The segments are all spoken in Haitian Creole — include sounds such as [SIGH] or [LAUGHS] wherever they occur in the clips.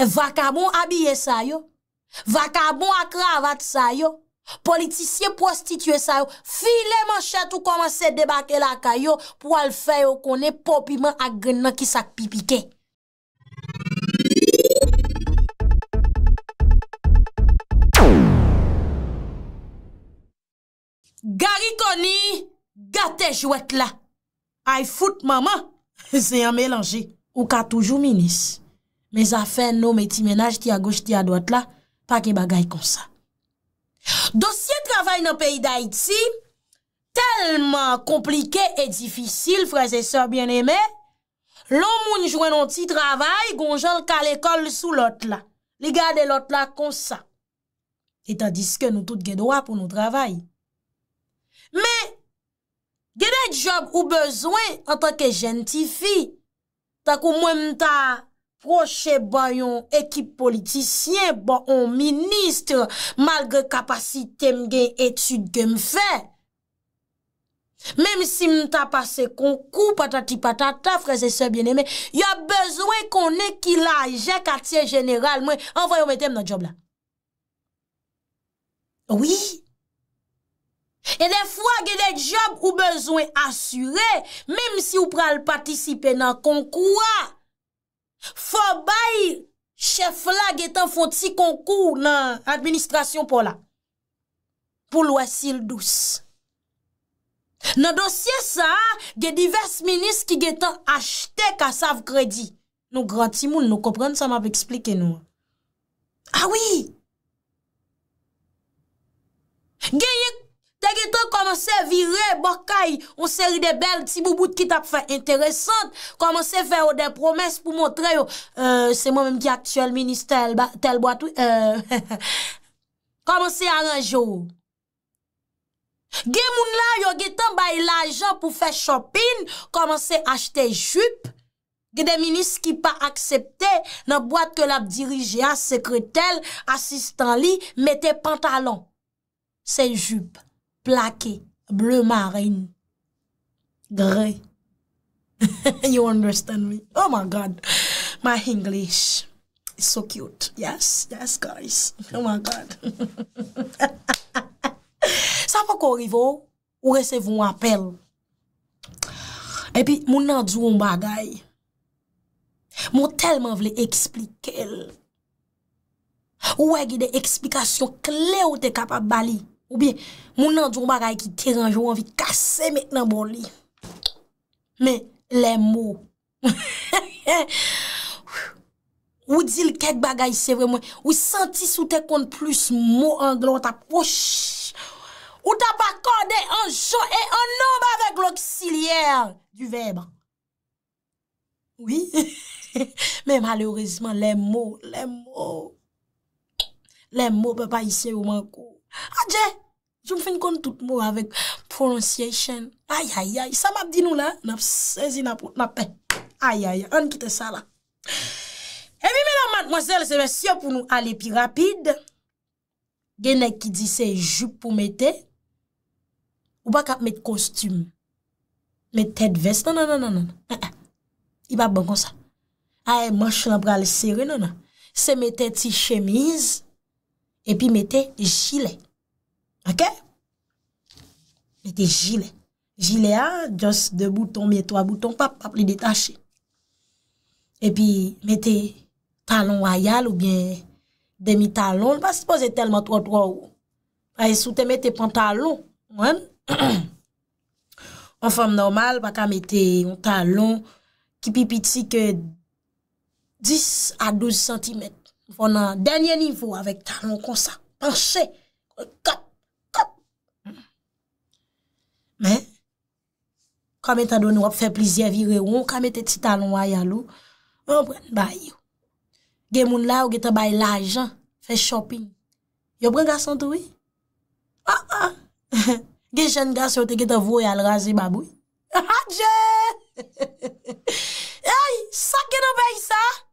Vaka bon abye sa yo, vaka bon ak ravat sa yo, politisye prostitye sa yo, fi le manchet ou komanse debake la kayo pou al fè yo konen popi man ak grenan ki sak pipike. Gari koni, gate jwet la. Ay fout mama, se [LAUGHS] yon melange, ou ka toujou minis. Me zafen nou me ti menaj ti a goj ti a do ot la, pa ki bagay konsa. Dosye travay nan peyi da iti, telman komplike e difisil, freze sòr bien eme, lò moun jwen nonti travay, gonjol ka l'ekol sou lot la, li gade lot la konsa. Etan diske nou tout gèdwa pou nou travay. Me, gèdè job ou bezwen, anta ke jen ti fi, tak ou mwen mta, Proche ba yon ekip politisyen, ba yon ministre, malge kapasite mge etude gen mfe. Mem si mta pase konkou, patati patata, freze se bieneme, yo bezwen konen ki laje katye general mwen, anvoyon metem nan job la. Oui. E de fwa gen de job ou bezwen asyre, mem si ou pral patisipe nan konkou a, Fobay chef la getan foti konkou nan administrasyon pou la. Pou lwesil dous. Nan dosye sa, ge divers minis ki getan achte ka sav kredi. Nou granti moun, nou kopren sa m ap eksplike nou. Awi! Ah Geyi koum! Te geton komanse virè bokay, on seri de bel, ti bou bout ki tap fè interesant, komanse fè ou de promes pou montre yo, euh, se mwen mèm ki aktuel, minis tel boat euh, [LAUGHS] wè, komanse ananj yo. Ge moun la, yo geton bay l'ajan pou fè champin, komanse achte jup, ge de minis ki pa akseptè, nan boat ke lap dirije, sekretèl, asistan li, metè pantalon, se jup. blake, ble marine, gre. [LAUGHS] You understand me? Oh my God! My English is so cute. Yes, yes guys. Oh my God! [LAUGHS] Sampo ko rivo, ou resevoun apel. E pi, moun nan djou mba gay. Moun telman vle explike el. Ou we gide eksplikasyon kli ou te kapab bali. Ou bi, moun nan djou bagay ki teranjou, anvi kase met nan bon li. Men, le mou. [LAUGHS] Ou di l kèk bagay se vremen, ou sentis ou te kont plus mou anglo, ou tap akorde anjou e anob avèk l'oksilyèl du veb. Oui, [LAUGHS] men malorizman, le mou, le mou. Le mou pe pa yise ou mankou. Adje, joun fin kon tout mou avèk prononsyèchen. Ayayay, sa map di nou la, naf sezi napè. Ayayay, an kite sa la. Ewi menan madmozèl, se mè syo pou nou ale pi rapide. Genè ki di se jup pou mète. Ou bak ap mète kostyum. Mète tèd vès nan nan nan nan nan nan. Iba ban kon sa. Ayè, mèche nan pral serè nan nan. Se mète ti chemise. Mète. epi mette jilè. Ake? Mette jilè. Jilè a, jos de bouton, mette wap bouton, pap, pap li detache. Epi mette talon wayal ou bien demi talon. Npa se pose telman to ou to ou. Aye sou te mette pantalon. Mwen? [CLEARS THROAT] En fom normal, baka mette yon talon ki pi piti ke 10 a 12 cm. Nou fò nan denye nivou avèk talon kon sa panche, kòp, kòp. Mè, kòmè ta doni wòp fè plizye vire ou, kòmè te ti talon wè yalou, mè mwen bè you. Gè moun la ou gè te bè l'ajan, fè shopping, yò mwen gassan tou yi? A, ah, ah. [LAUGHS] a. Gè jen gassan ou te gè te vò yal razi babou? A, a, dje! Ey, sa kè nou bè yi sa? A, a.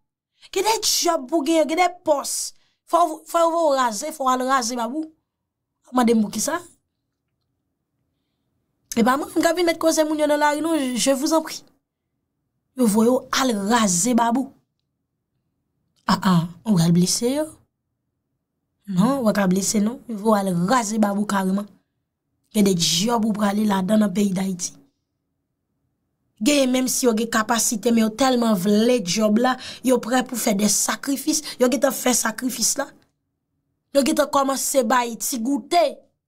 Gede job pou genyo, gede pos, fwa ou vwo raze, fwa ou al raze babou. A man demou ki sa? E ba man, mga binet konse moun yon nan lage nou, je vous en prie. Yo vwo yo al raze babou. A a, ou al blise yo? Non, waka blise non, yo vwo al raze babou kareman. Gede job pou prale la dan an peyi da iti. gen menm si yo ge kapasite, men yo telman vle job la, yo pre pou fe de sakrifis, yo ge ta fe sakrifis la, yo ge ta komanse bayi, ti goute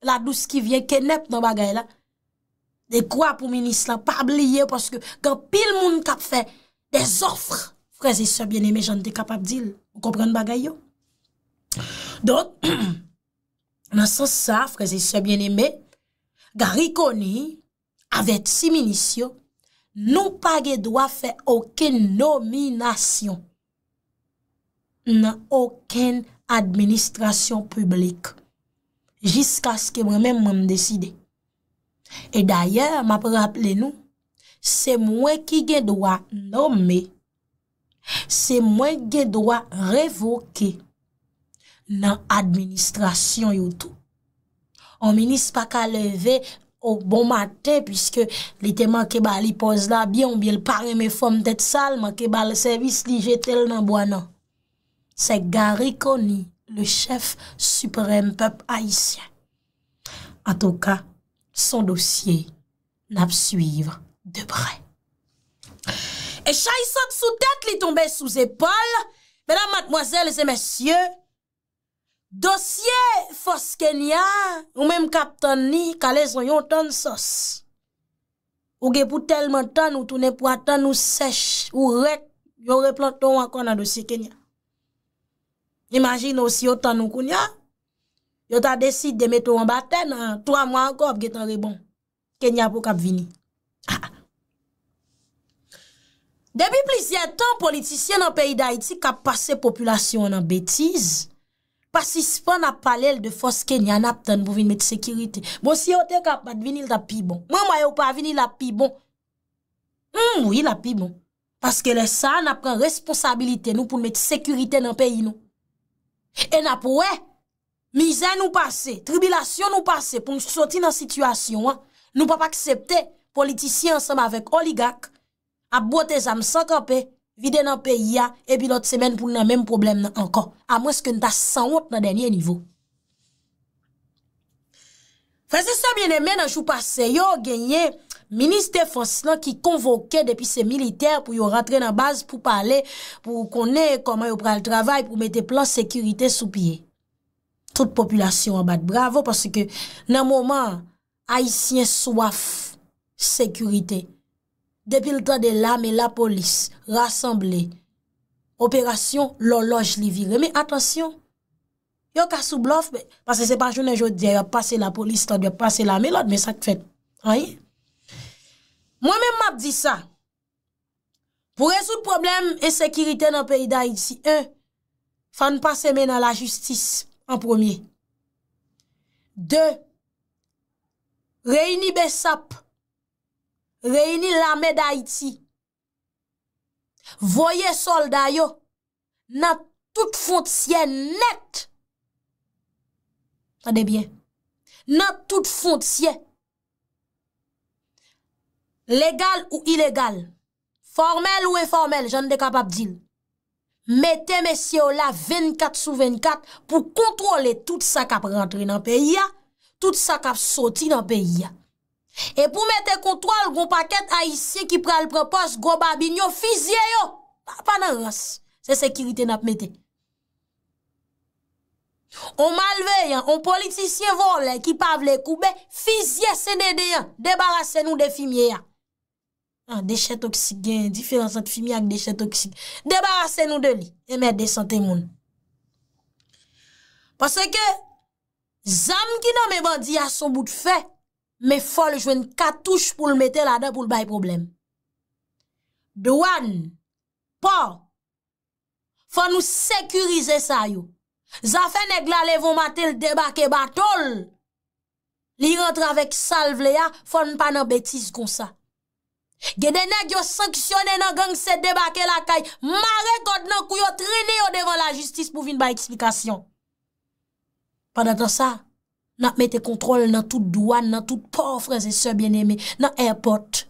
la dous ki vye, kenep nan bagay la, de kwa pou minis la, pa bliye, paske gen pil moun kap fe, de zofre, freze se bieneme, jan te kapap dil, ou kompran bagay yo. Don, [CLEARS THROAT] nan sens sa, freze se bieneme, ga rikoni, avet si minis yo, Nou pa gen do a fe oken nominasyon nan oken administrasyon publik. Jiska skè mwen mwen mwen deside. E dayer, mwen ap rappele nou, se mwen ki gen do a nomi, se mwen gen do a revoke nan administrasyon yotou. O menis pa ka leve... Bon ou bon maten, pwiske li te manke ba li poz la biyon, biye l pari me fom tet sal, manke ba le servis li jetel nan bo anan. Se gari koni le chef suprem pep haisyen. A tou ka, son dosye nap suivre de bre. E chay sot sou tet li tombe sou zepol, menam matmoazel zemesye, Dosye fos Kenya, ou mèm kap tan ni, kalè son yon tan sos. Ou ge pou telman tan, ou toune pou atan, ou sech, ou rek, yon replant ton wakon nan dosye Kenya. Imagin nou si yon tan nou koun ya, yon ta desid demet ou an baten, an, 3 mwan akop ge tan rebon, Kenya pou kap vini. Depi plisye tan, politisyen nan peyi da iti kap pase populasyon nan betiz, Pasispan ap palel de fos kenyan ap tan pou vin met sekurite. Bon si bon. yo te kapat vinil la pi bon. Mwen mwayo pa vinil la pi bon. Mwen mwil la pi bon. Paske le sa an ap pran responsabilite nou pou met sekurite nan peyi nou. E nap wè. Mizen nou pase. Tribilasyon nou pase pou msoti nan situasyon. Nou pa pa aksepte politisyen ansanm avek oligak. A bote zanm sankanpe. vide nan peyi ya, epi lot semen pou nan menm problem nan ankon, a mweske nan ta sanwot nan denye nivou. Fase sa bine men, nan chou pase, yo genye, minister fos nan ki konvoke depi se militer, pou yo rentre nan baz pou pale, pou konen koman yo pral travay, pou mette plan sekurite sou piye. Tout populasyon wabat bravo, parce ke nan mwoman, a yisien swaf, sekurite, depil tan de la me la polis, rassemble, operasyon, loloj li vire. Me, atensyon, yo ka sou blof, pase se pa jounen joudi, a pase la polis, tan de a pase la me lot, me sak fèt. A ye? Mwen men map di sa, pou resout problem e sekirite nan peyda yisi, un, fan pase men nan la justis, an promye. De, reyni besap, reyni la me da iti, voye solda yo, nan tout fonte siye net, sa debyen, nan tout fonte siye, legal ou ilegal, formel ou eformel, jan de kapap dil, mette mesye yo la 24 sou 24, pou kontrole tout sa kap rentri nan peyi ya, tout sa kap soti nan peyi ya, E pou mette kontrol, gwo paket a isye ki pre al propos, gwo babi nyo fizye yo. Pa nan rase, se sekirite nap mette. On malve, yon, on politisye vol, ki pavle koube, fizye se dede yon, debarase nou de fimiye yon. Ah, dechet toksik gen, diferansan fimiye ak dechet toksik. Debarase nou de li, e mè de sante moun. Pase ke, zanm ki nan mè bandi yon son bout fè, Me fol, jwen katouche pou l mette la da pou l bay problem. Douan, pa, fò nou sekurize sa yo. Zafen ek la levon mate l debake batol. Li rentre avek sal vle ya, fò nou pa nan betis kon sa. Gede nek yo sanksyone nan geng se debake la kay, ma rekot nan kou yo trenye yo devan la justice pou vin bay eksplikasyon. Pendantan sa, nan mette kontrol nan tout douan, nan tout pofre, zese bien eme, nan airport.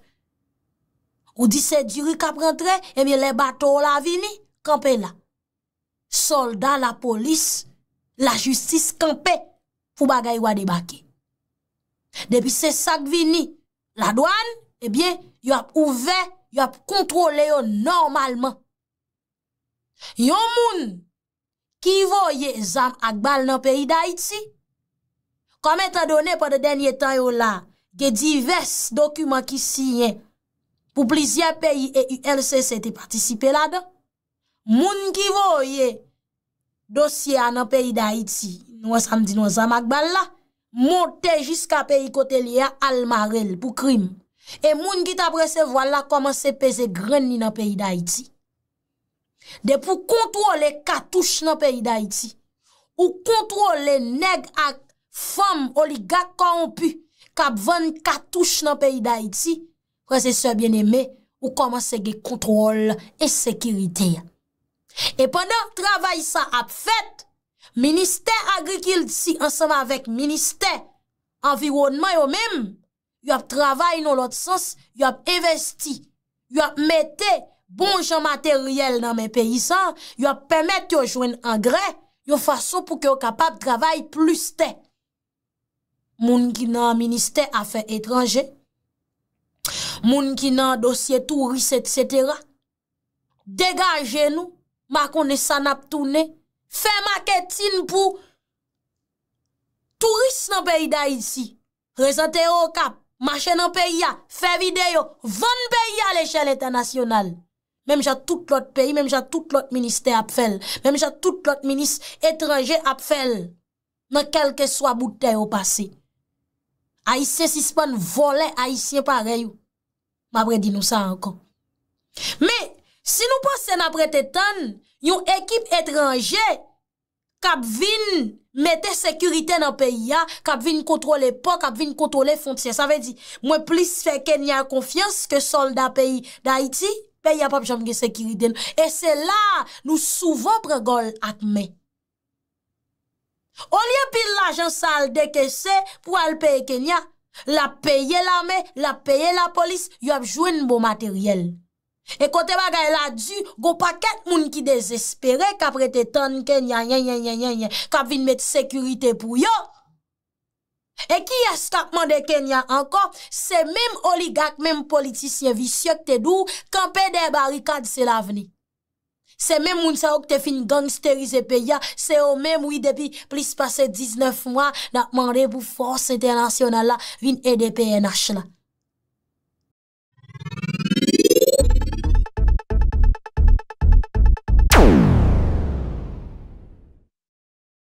Ou di se djiri kap rentre, eme le bato la vini, kampe la. Soldan la polis, la justis kampe, pou bagay wadi baki. Depi se sak vini, la douan, eme eh yon ap ouve, yon ap kontrole yon normalman. Yon moun ki voye zam akbal nan peyi da iti, Kame ta done pa de denye tan yo la ge divers dokumen ki siye pou plizye peyi e ilse se te patisipe la da. Moun ki vo ye dosye anan peyi da iti, noua samdi noua zamak bal la, monte jiska peyi kote liya almarel pou krim. E moun ki ta prese vwa la koman se peze gren ni nan peyi da iti. De pou kontrol e katouche nan peyi da iti, ou kontrol le neg ak Fom, oligat ka ou pu, kapvan katouche nan peyi da iti, reze se bien eme, ou koman se ge kontrol e sekirite. E pwennan travay sa ap fet, Ministè Agrikil disi, ansanman vek Ministè Environnement yo mèm, yo ap travay nou lot sos, yo ap investi, yo ap mette bonj an materyel nan men peyi sa, yo ap pwemet yo jwen angrè, yo fason pou ki yo kapap travay plus te. moun ki nan minister afe etranje, moun ki nan dosye touriste, et cetera, degaje nou, makon ne sanap toune, fe maketin pou touriste nan peyi da yisi, rezante yo kap, mache nan peyi ya, fe videyo, van peyi ya le chel etanasyonal. Mem jat tout lot peyi, mem jat tout lot minister ap fel, mem jat tout lot minister etranje ap fel, nan kelke swa bouten yo pasey. Aisyen sispan vole, aisyen pare yo. Mabre di nou sa ankon. Me, si nou pasen apre tetan, yon ekip etranje kap vin mette sekurite nan peyi ya, kap vin kontrole pa, kap vin kontrole fontye. Sa ve di, mwen plis fe ken ya konfians ke solda peyi da iti, peyi apap jom ge sekurite nou. E se la, nou souvan pregol atmey. O li apil la jan sa al deke se pou al peye Kenya, la peye la me, la peye la polis, yo apjouen bo materyel. E kote bagay la du, go pa ket moun ki desespere kap rete ton Kenya, nyen, nyen, nyen, nyen, kap vin met sekurite pou yo. E ki yas kapman de Kenya anko, se mem oligak, mem politisyen visyok te dou, kanpe de barikad se la veni. Se men moun sa ok te fin gangsterize pe ya, se o men mou i depi plis pase 19 mwa na mande pou force internasyonala vin EDPNH la.